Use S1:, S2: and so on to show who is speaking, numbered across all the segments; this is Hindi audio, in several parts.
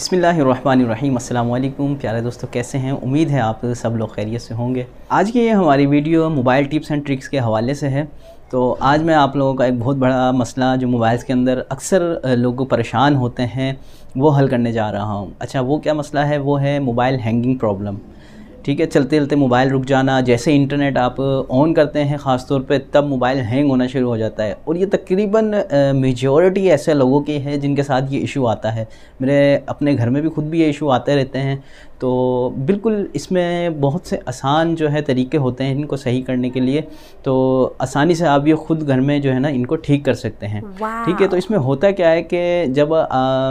S1: बिसमीम अल्लाम प्यारे दोस्तों कैसे हैं उम्मीद है आप सब लोग खैरियत से होंगे आज की ये हमारी video mobile tips and tricks के हवाले से है तो आज मैं आप लोगों का एक बहुत बड़ा मसला जो मोबाइल्स के अंदर अक्सर लोग परेशान होते हैं वो हल करने जा रहा हूँ अच्छा वो क्या मसला है वो है मोबाइल हैंगिंग प्रॉब्लम ठीक है चलते चलते मोबाइल रुक जाना जैसे इंटरनेट आप ऑन करते हैं ख़ास तौर पे तब मोबाइल हैंग होना शुरू हो जाता है और ये तकरीबन मेजॉरिटी ऐसे लोगों की है जिनके साथ ये इशू आता है मेरे अपने घर में भी खुद भी ये इशू आते रहते हैं तो बिल्कुल इसमें बहुत से आसान जो है तरीके होते हैं इनको सही करने के लिए तो आसानी से आप ये खुद घर में जो है ना इनको ठीक कर सकते हैं ठीक है तो इसमें होता क्या है कि जब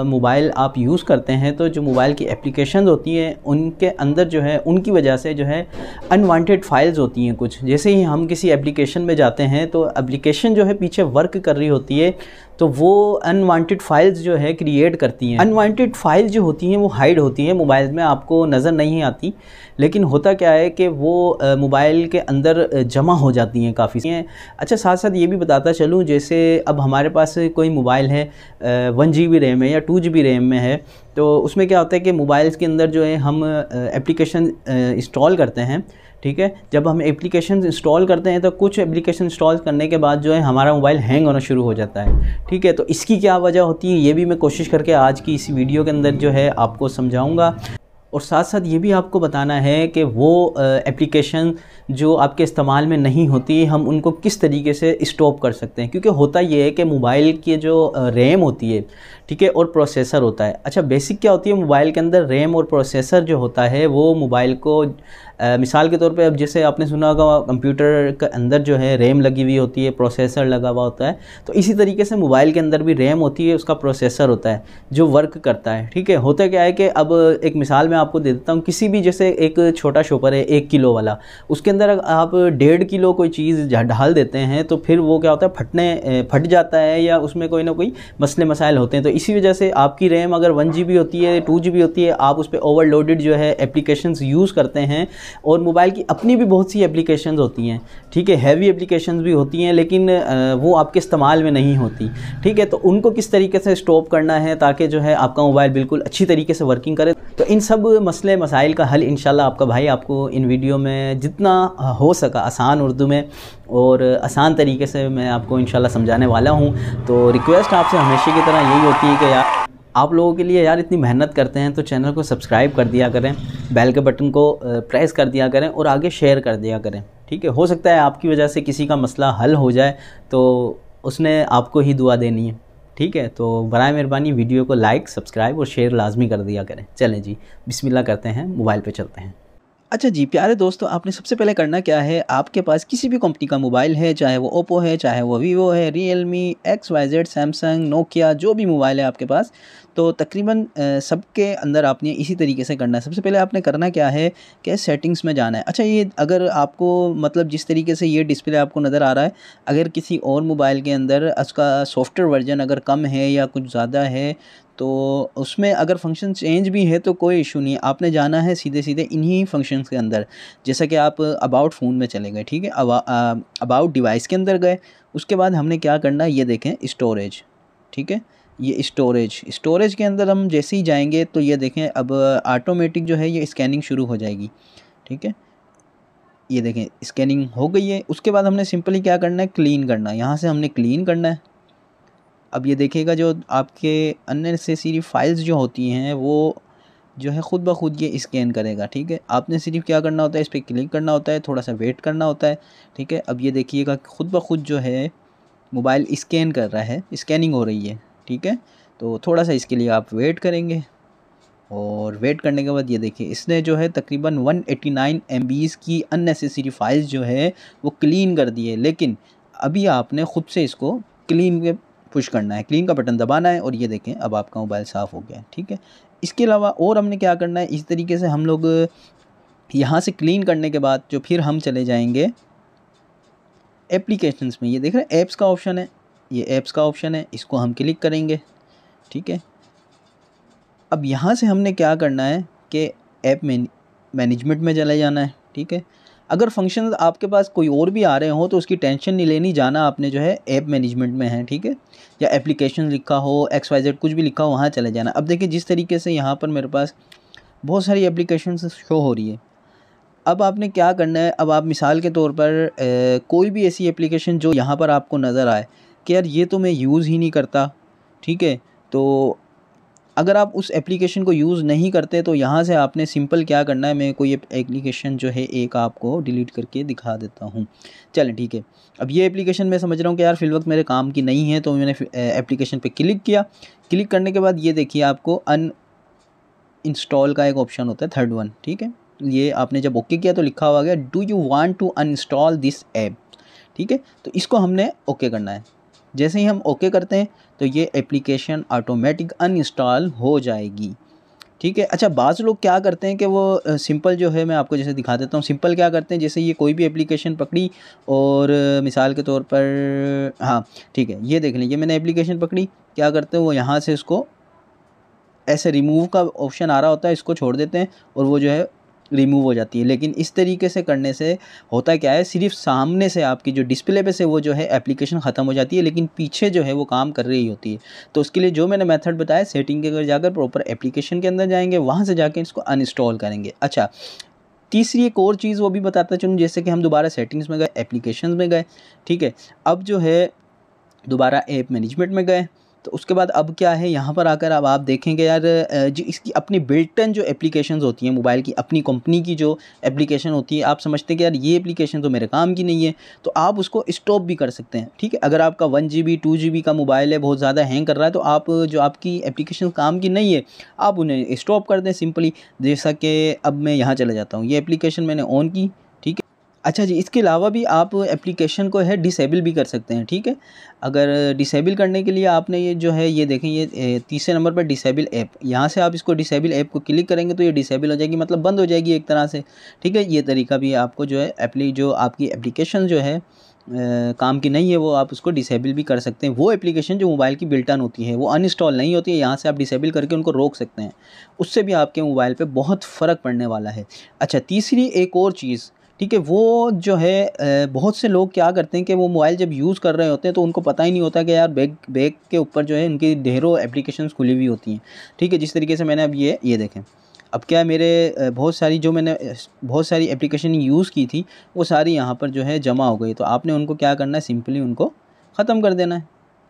S1: मोबाइल आप यूज़ करते हैं तो जो मोबाइल की एप्लीकेशन होती हैं उनके अंदर जो है उनकी वजह से जो है अनवांटेड फाइल्स होती हैं कुछ जैसे ही हम किसी एप्लीकेशन में जाते हैं तो एप्लीकेशन जो है पीछे वर्क कर रही होती है तो वो अनवांटेड फाइल्स जो है क्रिएट करती हैं अनवांटेड फाइल जो होती हैं वो हाइड होती हैं मोबाइल में आपको नज़र नहीं आती लेकिन होता क्या है कि वो मोबाइल के अंदर जमा हो जाती हैं काफ़ी हैं अच्छा साथ साथ ये भी बताता चलूँ जैसे अब हमारे पास कोई मोबाइल है वन जी बी रैम है या टू जी बी रैम में है तो उसमें क्या होता है कि मोबाइल्स के अंदर जो है हम एप्लीकेशन इंस्टॉल करते हैं ठीक है जब हम एप्लीकेशन इंस्टॉल करते हैं तो कुछ एप्लीकेशन इंस्टॉल करने के बाद जो है हमारा मोबाइल हैंग होना शुरू हो जाता है ठीक है तो इसकी क्या वजह होती है ये भी मैं कोशिश करके आज की इस वीडियो के अंदर जो है आपको समझाऊँगा और साथ साथ ये भी आपको बताना है कि वो एप्लीकेशन जो आपके इस्तेमाल में नहीं होती हम उनको किस तरीके से स्टॉप कर सकते हैं क्योंकि होता ये है कि मोबाइल की जो रैम होती है ठीक है और प्रोसेसर होता है अच्छा बेसिक क्या होती है मोबाइल के अंदर रैम और प्रोसेसर जो होता है वो मोबाइल को आ, मिसाल के तौर पे अब जैसे आपने सुना होगा कंप्यूटर के अंदर जो है रैम लगी हुई होती है प्रोसेसर लगा हुआ होता है तो इसी तरीके से मोबाइल के अंदर भी रैम होती है उसका प्रोसेसर होता है जो वर्क करता है ठीक है होता क्या है कि अब एक मिसाल मैं आपको दे देता हूँ किसी भी जैसे एक छोटा शोपर है एक किलो वाला उसके अंदर आप डेढ़ किलो कोई चीज़ ढाल देते हैं तो फिर वो क्या होता है फटने फट जाता है या उसमें कोई ना कोई मसले मसाइल होते हैं तो इसी वजह से आपकी रैम अगर वन जी होती है टू जी होती है आप उस पर ओवरलोडेड जो है एप्लीकेशन यूज़ करते हैं और मोबाइल की अपनी भी बहुत सी एप्लीकेशन होती हैं ठीक है हैवी एप्लीकेशन भी होती हैं लेकिन वो आपके इस्तेमाल में नहीं होती ठीक है तो उनको किस तरीके से स्टॉप करना है ताकि जो है आपका मोबाइल बिल्कुल अच्छी तरीके से वर्किंग करे तो इन सब मसले मसाइल का हल इन आपका भाई आपको इन वीडियो में जितना हो सका आसान उर्दू में और आसान तरीके से मैं आपको इन समझाने वाला हूँ तो रिक्वेस्ट आपसे हमेशा की तरह यही होती है कि यार आप लोगों के लिए यार इतनी मेहनत करते हैं तो चैनल को सब्सक्राइब कर दिया करें बेल के बटन को प्रेस कर दिया करें और आगे शेयर कर दिया करें ठीक है हो सकता है आपकी वजह से किसी का मसला हल हो जाए तो उसने आपको ही दुआ देनी है ठीक है तो बर मेहरबानी वीडियो को लाइक सब्सक्राइब और शेयर लाजमी कर दिया करें चलें जी बिस्मिल्लाह करते हैं मोबाइल पर चलते हैं अच्छा जी प्यारे दोस्तों आपने सबसे पहले करना क्या है आपके पास किसी भी कंपनी का मोबाइल है चाहे वो ओप्पो है चाहे वो वीवो है Realme X Y Z Samsung Nokia जो भी मोबाइल है आपके पास तो तकरीबन सबके अंदर आपने इसी तरीके से करना है सबसे पहले आपने करना क्या है कि सेटिंग्स में जाना है अच्छा ये अगर आपको मतलब जिस तरीके से ये डिस्प्ले आपको नज़र आ रहा है अगर किसी और मोबाइल के अंदर उसका सॉफ्टवेयर वर्जन अगर कम है या कुछ ज़्यादा है तो उसमें अगर फंक्शन चेंज भी है तो कोई इशू नहीं है आपने जाना है सीधे सीधे इन्हीं फंक्शन के अंदर जैसा कि आप अबाउट फ़ोन में चले गए ठीक है अबाउट डिवाइस के अंदर गए उसके बाद हमने क्या करना है ये देखें स्टोरेज ठीक है ये स्टोरेज स्टोरेज के अंदर हम जैसे ही जाएंगे तो ये देखें अब ऑटोमेटिक जो है ये स्कैनिंग शुरू हो जाएगी ठीक है ये देखें स्कैनिंग हो गई है उसके बाद हमने सिंपली क्या करना है क्लीन करना है यहाँ से हमने क्लीन करना है अब ये देखिएगा जो आपके अननेसेसरी फाइल्स जो होती हैं वो जो है ख़ुद ब खुद ये स्कैन करेगा ठीक है आपने सिर्फ क्या करना होता है इस पर क्लिक करना होता है थोड़ा सा वेट करना होता है ठीक है अब ये देखिएगा ख़ुद ब खुद जो है मोबाइल स्कैन कर रहा है स्कैनिंग हो रही है ठीक है तो थोड़ा सा इसके लिए आप वेट करेंगे और वेट करने के बाद ये देखिए इसने जो है तकरीबन 189 एमबीज़ की अननेसेसरी फाइल्स जो है वो क्लीन कर दिए लेकिन अभी आपने ख़ुद से इसको क्लीन पुश करना है क्लीन का बटन दबाना है और ये देखें अब आपका मोबाइल साफ़ हो गया है ठीक है इसके अलावा और हमने क्या करना है इस तरीके से हम लोग यहाँ से क्लीन करने के बाद जो फिर हम चले जाएंगे एप्लीकेशंस में ये देख रहे हैं ऐप्स का ऑप्शन है ये ऐप्स का ऑप्शन है इसको हम क्लिक करेंगे ठीक है अब यहाँ से हमने क्या करना है कि ऐप मैनेजमेंट में चले जाना है ठीक है अगर फंक्शन आपके पास कोई और भी आ रहे हों तो उसकी टेंशन नहीं लेनी जाना आपने जो है ऐप मैनेजमेंट में है ठीक है या एप्लीकेशन लिखा हो एक्स वाई जेड कुछ भी लिखा हो वहाँ चले जाना अब देखिए जिस तरीके से यहाँ पर मेरे पास बहुत सारी एप्लीकेशन शो हो रही है अब आपने क्या करना है अब आप मिसाल के तौर पर ए, कोई भी ऐसी एप्लीकेशन जो यहाँ पर आपको नज़र आए कि यार ये तो मैं यूज़ ही नहीं करता ठीक है तो अगर आप उस एप्लीकेशन को यूज़ नहीं करते तो यहाँ से आपने सिंपल क्या करना है मैं कोई एप्लीकेशन जो है एक आपको डिलीट करके दिखा देता हूँ चलें ठीक है अब ये एप्लीकेशन मैं समझ रहा हूँ कि यार फिल वक्त मेरे काम की नहीं है तो मैंने एप्लीकेशन पर क्लिक किया क्लिक करने के बाद ये देखिए आपको अन इंस्टॉल का एक ऑप्शन होता है थर्ड वन ठीक है ये आपने जब ओके किया तो लिखा हुआ गया do you want to uninstall this app ठीक है तो इसको हमने ओके करना है जैसे ही हम ओके करते हैं तो ये एप्लीकेशन ऑटोमेटिक अनइंस्टॉल हो जाएगी ठीक है अच्छा बाज़ लोग क्या करते हैं कि वो सिंपल जो है मैं आपको जैसे दिखा देता हूँ सिंपल क्या करते हैं जैसे ये कोई भी एप्लीकेशन पकड़ी और मिसाल के तौर पर हाँ ठीक है ये देख लें ये मैंने एप्लीकेशन पकड़ी क्या करते हैं वो यहाँ से इसको ऐसे रिमूव का ऑप्शन आ रहा होता है इसको छोड़ देते हैं और वो जो है रिमूव हो जाती है लेकिन इस तरीके से करने से होता क्या है सिर्फ सामने से आपकी जो डिस्प्ले पे से वो जो है एप्लीकेशन ख़त्म हो जाती है लेकिन पीछे जो है वो काम कर रही होती है तो उसके लिए जो मैंने मेथड बताया सेटिंग के अगर जाकर प्रॉपर एप्लीकेशन के अंदर जाएंगे वहाँ से जाकर इसको अनइंस्टॉल करेंगे अच्छा तीसरी एक और चीज़ वो भी बताता चलूँ जैसे कि हम दोबारा सेटिंग्स में गए एप्लीकेशन में गए ठीक है अब जो है दोबारा ऐप मैनेजमेंट में गए तो उसके बाद अब क्या है यहाँ पर आकर अब आप देखेंगे यार जी इसकी अपनी बिल्टन जो एप्लीकेशंस होती हैं मोबाइल की अपनी कंपनी की जो एप्लीकेशन होती है आप समझते हैं कि यार ये एप्लीकेशन तो मेरे काम की नहीं है तो आप उसको स्टॉप भी कर सकते हैं ठीक है अगर आपका one G B two G B का मोबाइल है बहुत ज़्यादा हैंग कर रहा है तो आप जो आपकी एप्लीकेशन काम की नहीं है आप उन्हें स्टॉप कर दें सिंपली जैसा कि अब मैं यहाँ चला जाता हूँ ये एप्लीकेशन मैंने ऑन की अच्छा जी इसके अलावा भी आप एप्लीकेशन को है डिसेबल भी कर सकते हैं ठीक है अगर डिसेबल करने के लिए आपने ये जो है ये देखें ये तीसरे नंबर पर डिसेबल ऐप यहाँ से आप इसको डिसेबल ऐप को क्लिक करेंगे तो ये डिसेबल हो जाएगी मतलब बंद हो जाएगी एक तरह से ठीक है ये तरीका भी आपको जो है एप्ली जो आपकी एप्लीकेशन जो है आ, काम की नहीं है वो आप उसको डिसेबल भी कर सकते हैं वो एप्लीकेशन जो मोबाइल की बिल्टन होती है वो अनइंस्टॉल नहीं होती है यहाँ से आप डिसेबल करके उनको रोक सकते हैं उससे भी आपके मोबाइल पे बहुत फ़र्क पड़ने वाला है अच्छा तीसरी एक और चीज़ ठीक है वो जो है बहुत से लोग क्या करते हैं कि वो मोबाइल जब यूज़ कर रहे होते हैं तो उनको पता ही नहीं होता कि यार बैग बैग के ऊपर जो है उनकी ढेरों एप्लीकेशन खुली हुई होती हैं ठीक है जिस तरीके से मैंने अब ये ये देखें अब क्या मेरे बहुत सारी जो मैंने बहुत सारी एप्लीकेशन यूज़ की थी वो सारी यहाँ पर जो है जमा हो गई तो आपने उनको क्या करना है सिंपली उनको ख़त्म कर देना है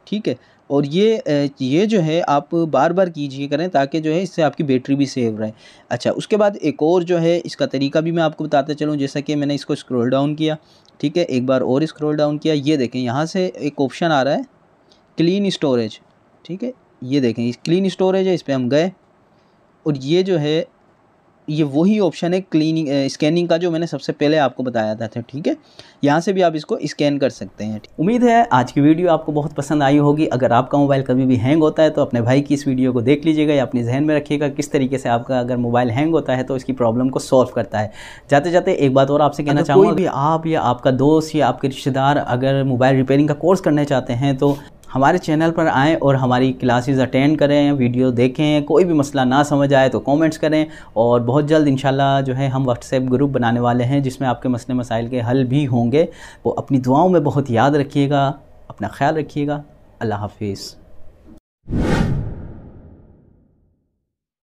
S1: ठीक है और ये ये जो है आप बार बार कीजिए करें ताकि जो है इससे आपकी बैटरी भी सेव रहे अच्छा उसके बाद एक और जो है इसका तरीका भी मैं आपको बताता चलूँ जैसा कि मैंने इसको स्क्रोल डाउन किया ठीक है एक बार और इस्क्रोल डाउन किया ये देखें यहाँ से एक ऑप्शन आ रहा है क्लीन स्टोरेज ठीक है ये देखें क्लीन स्टोरेज है इस पर हम गए और ये जो है ये वही ऑप्शन है क्लीनिंग स्कैनिंग का जो मैंने सबसे पहले आपको बताया था ठीक है यहाँ से भी आप इसको स्कैन कर सकते हैं उम्मीद है आज की वीडियो आपको बहुत पसंद आई होगी अगर आपका मोबाइल कभी भी हैंग होता है तो अपने भाई की इस वीडियो को देख लीजिएगा या अपने जहन में रखिएगा किस तरीके से आपका अगर मोबाइल हैंग होता है तो इसकी प्रॉब्लम को सॉल्व करता है जाते जाते एक बात और आपसे कहना चाहूँगा कि आप या आपका दोस्त या आपके रिश्तेदार अगर मोबाइल रिपेयरिंग का कोर्स करना चाहते हैं तो हमारे चैनल पर आएँ और हमारी क्लासेज़ अटेंड करें वीडियो देखें कोई भी मसला ना समझ आए तो कॉमेंट्स करें और बहुत जल्द शाला जो है हम व्हाट्सएप ग्रुप बनाने वाले हैं जिसमें आपके मसले मसाइल के हल भी होंगे वो अपनी दुआओं में बहुत याद रखिएगा अपना ख्याल रखिएगा अल्लाह हाफिज़